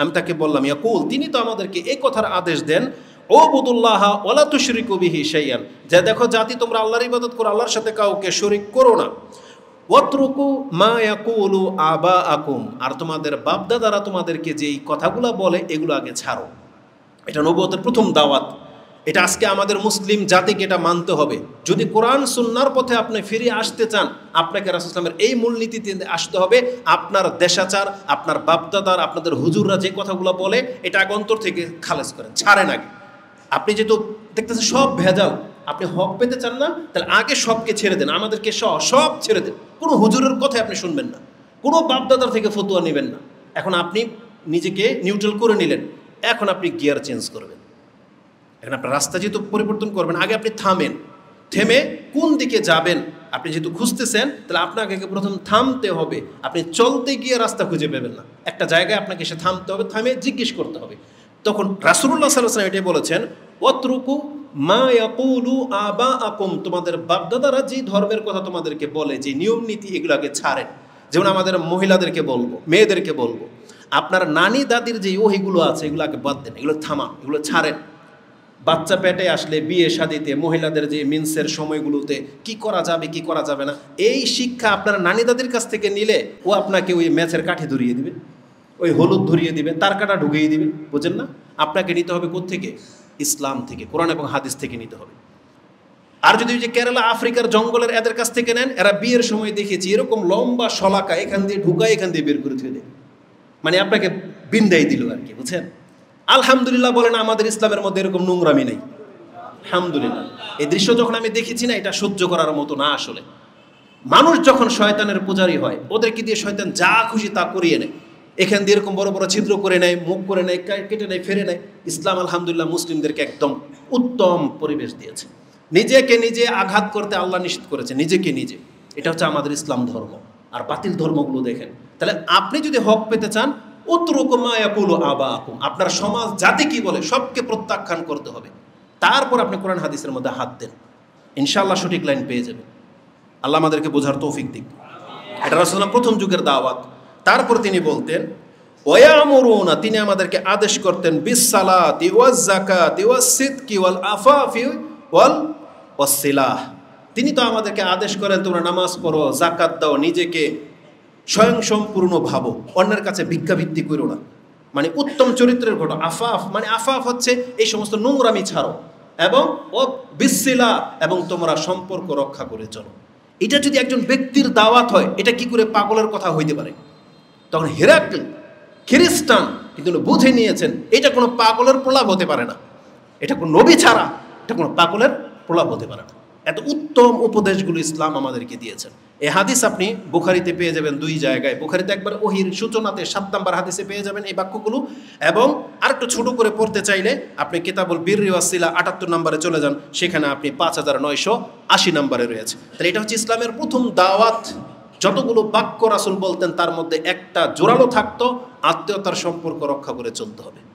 আমি তাকে বললাম ইয়াকুল তিনি তো আমাদেরকে এই কথার আদেশ দেন ও বুদুল্লাহ ওলা কবি বিহি সাইয়ান যে দেখো জাতি তোমরা আল্লাহর ইবাদত করো আল্লাহর সাথে কাউকে শরিক করো না ওয়াতরুকু মা ইয়াকুলু আবা আকুম আর তোমাদের বাপদাদারা তোমাদেরকে যেই কথাগুলো বলে এগুলো আগে ছাড়ো এটা নবতের প্রথম দাওয়াত এটা আজকে আমাদের মুসলিম জাতিকে এটা মানতে হবে যদি কোরআন সুন্নার পথে আপনি ফিরে আসতে চান আপনাকে রাসুসলামের এই মূলনীতিতে আসতে হবে আপনার দেশাচার আপনার বাপদাদার আপনাদের হুজুররা যে কথাগুলো বলে এটা অন্তর থেকে খালেজ করেন ছাড়েন আগে আপনি যেহেতু দেখতেছেন সব ভেজাও আপনি হক পেতে চান না তাহলে আগে সবকে ছেড়ে দেন আমাদেরকে সহ সব ছেড়ে দেন কোনো হুজুরের কথা আপনি শুনবেন না কোনো বাপদাদার থেকে ফতুয়া নেবেন না এখন আপনি নিজেকে নিউট্রাল করে নিলেন এখন আপনি গিয়ার চেঞ্জ করবেন এখন আপনার রাস্তা যেহেতু পরিবর্তন করবেন আগে আপনি থামেন থেমে কোন দিকে যাবেন আপনি যেহেতু খুঁজতেছেন তাহলে আপনাকে প্রথম থামতে হবে আপনি চলতে গিয়ে রাস্তা খুঁজে পাবেন না একটা জায়গায় আপনাকে সে থামতে হবে থামে জিজ্ঞেস করতে হবে তখন রাসুল্লাহ সাল্লাম এটাই বলেছেন অত্রুকু মা ইয়াকুলু আবা আকুম তোমাদের বাপদাদারা যে ধর্মের কথা তোমাদেরকে বলে যে নিয়ম নীতি এগুলোকে ছাড়েন যেমন আমাদের মহিলাদেরকে বলবো মেয়েদেরকে বলবো আপনার নানি দাদির যে ওহিগুলো আছে এগুলোকে বাদ দেন এগুলো থামান এগুলো ছাড়েন বাচ্চা পেটে আসলে বিয়ে শাদিতে মহিলাদের যে মিন্সের সময়গুলোতে কি করা যাবে কি করা যাবে না এই শিক্ষা আপনার নানি দাদির কাছ থেকে নিলে ও আপনাকে ওই ম্যাচের কাঠি ধরিয়ে দিবে ওই হলুদ ধরিয়ে দিবে তার কাটা ঢুকিয়ে দিবে বুঝেন না আপনাকে নিতে হবে থেকে ইসলাম থেকে কোরআন এবং হাদিস থেকে নিতে হবে আর যদি যে কেরালা আফ্রিকার জঙ্গলের এদের কাছ থেকে নেন এরা বিয়ের সময় দেখেছি এরকম লম্বা শলাকা এখান দিয়ে ঢুকায় এখান দিয়ে বের করে দিয়ে দেয় মানে আপনাকে বিন্দাই দিল আর কি বুঝছেন আলহামদুলিল্লাহ বলেন আমাদের ইসলামের মধ্যে এরকম নোংরামি নেই আলহামদুলিল্লাহ এই দৃশ্য যখন আমি দেখেছি না এটা সহ্য করার মতো না আসলে মানুষ যখন শয়তানের পূজারি হয় ওদেরকে দিয়ে শয়তান যা খুশি তা করিয়ে নেয় এখান দিয়ে এরকম বড় বড় ছিদ্র করে নেয় মুখ করে নেয় কেটে নেয় ফেরে নেয় ইসলাম আলহামদুলিল্লাহ মুসলিমদেরকে একদম উত্তম পরিবেশ দিয়েছে নিজেকে নিজে আঘাত করতে আল্লাহ নিষিদ্ধ করেছে নিজেকে নিজে এটা হচ্ছে আমাদের ইসলাম ধর্ম আর বাতিল ধর্মগুলো দেখেন তাহলে আপনি যদি হক পেতে চান আবা আপনার সমাজ জাতি কি বলে সবকে প্রত্যাখ্যান করতে হবে তারপর আপনি কোরআন হাদিসের মধ্যে হাত দেন ইনশাল্লাহ সঠিক লাইন পেয়ে যাবেন আল্লাহ আমাদেরকে বোঝার তৌফিক দিক এটা রাসুলাম প্রথম যুগের দাওয়াত তারপর তিনি বলতেন ওয়ামরুনা তিনি আমাদেরকে আদেশ করতেন বিসালাতি ওয়াজ জাকাতি ওয়াজ সিদকি ওয়াল আফাফি ওয়াল ওয়াসিলাহ তিনি তো আমাদেরকে আদেশ করেন তোমরা নামাজ পড়ো জাকাত দাও নিজেকে স্বয়ংসম্পূর্ণ ভাবো অন্যের কাছে ভিক্ষাভিত্তি করো না মানে উত্তম চরিত্রের ঘটো আফাফ মানে আফাফ হচ্ছে এই সমস্ত নোংরামি ছাড়ো এবং বিশ্বিলা এবং তোমরা সম্পর্ক রক্ষা করে চলো এটা যদি একজন ব্যক্তির দাওয়াত হয় এটা কি করে পাগলের কথা হইতে পারে তখন হেরাকল খ্রিস্টান কিন্তু বুঝে নিয়েছেন এটা কোনো পাগলের প্রলাপ হতে পারে না এটা কোনো নবী ছাড়া এটা কোনো পাগলের প্রলাপ হতে পারে না এত উত্তম উপদেশগুলো ইসলাম আমাদেরকে দিয়েছেন এ হাদিস আপনি বুখারিতে পেয়ে যাবেন দুই জায়গায় বুখারিতে একবার ওহির সূচনাতে সাত নাম্বার হাদিসে পেয়ে যাবেন এই বাক্যগুলো এবং আর একটু ছোটো করে পড়তে চাইলে আপনি কেতাবুল বীর রিওয়াসিলা আটাত্তর নম্বরে চলে যান সেখানে আপনি পাঁচ হাজার নয়শো আশি নম্বরে রয়েছে তাহলে এটা হচ্ছে ইসলামের প্রথম দাওয়াত যতগুলো বাক্য রাসুল বলতেন তার মধ্যে একটা জোরালো থাকতো আত্মীয়তার সম্পর্ক রক্ষা করে চলতে হবে